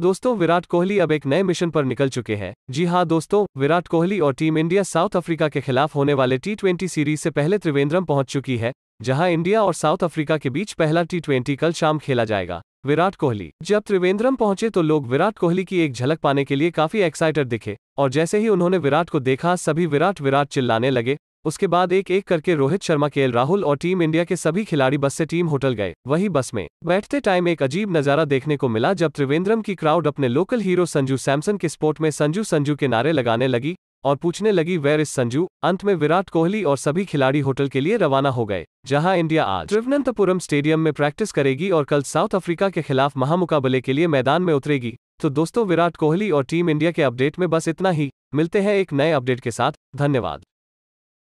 दोस्तों विराट कोहली अब एक नए मिशन पर निकल चुके हैं जी हां दोस्तों विराट कोहली और टीम इंडिया साउथ अफ्रीका के खिलाफ होने वाले टी सीरीज से पहले त्रिवेंद्रम पहुंच चुकी है जहां इंडिया और साउथ अफ्रीका के बीच पहला टी कल शाम खेला जाएगा विराट कोहली जब त्रिवेंद्रम पहुंचे तो लोग विराट कोहली की एक झलक पाने के लिए काफी एक्साइटेड दिखे और जैसे ही उन्होंने विराट को देखा सभी विराट विराट चिल्लाने लगे उसके बाद एक एक करके रोहित शर्मा के राहुल और टीम इंडिया के सभी खिलाड़ी बस से टीम होटल गए वही बस में बैठते टाइम एक अजीब नजारा देखने को मिला जब त्रिवेंद्रम की क्राउड अपने लोकल हीरो संजू सैमसन के स्पोर्ट में संजू संजू के नारे लगाने लगी और पूछने लगी वेर इस संजू अंत में विराट कोहली और सभी खिलाड़ी होटल के लिए रवाना हो गए जहां इंडिया आज तिरुवनंतपुरम स्टेडियम में प्रैक्टिस करेगी और कल साउथ अफ्रीका के खिलाफ महामुकाबले के लिए मैदान में उतरेगी तो दोस्तों विराट कोहली और टीम इंडिया के अपडेट में बस इतना ही मिलते हैं एक नए अपडेट के साथ धन्यवाद